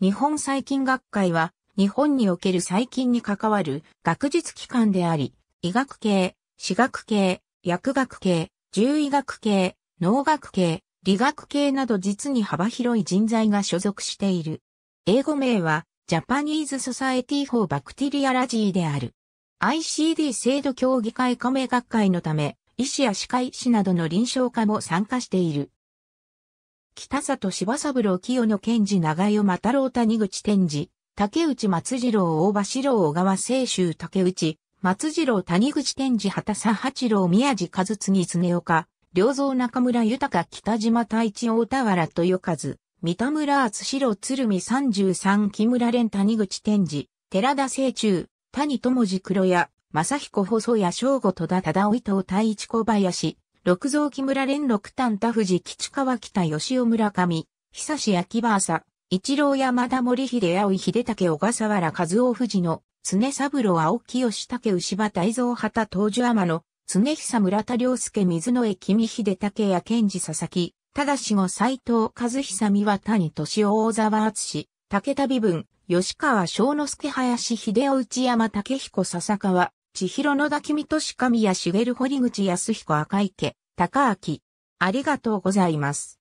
日本細菌学会は、日本における細菌に関わる学術機関であり、医学系、歯学系、薬学系、獣医学系、農学系、理学系など実に幅広い人材が所属している。英語名は、ジャパニーズ・ソサエティ・フォー・バクテリア・ラジーである。ICD 制度協議会加盟学会のため、医師や歯科医師などの臨床家も参加している。北里柴三郎清野賢治長代又郎谷口天治、竹内松次郎大場四郎小川清州竹内、松次郎谷口天治畑佐八郎宮地和次常岡、良造中村豊北島太一大田原豊和、三田村厚四郎鶴見三十三木村連谷口天治、寺田清中、谷友次黒谷、正彦細谷正吾戸田忠生伊藤太一小林、六蔵木村連六丹田富士吉川北吉尾村上、久志秋葉朝、一郎山田森秀青秀武小笠原和夫富士の、常三郎青木吉武牛場大蔵畑東樹天野、常久村田良介水野江君秀竹や賢治佐々木、し吾斎藤和久三和谷敏夫大沢厚武田美文、吉川昭之助林秀夫内山武彦笹川、千尋野田君とし神谷茂堀口康彦赤池、高明。ありがとうございます。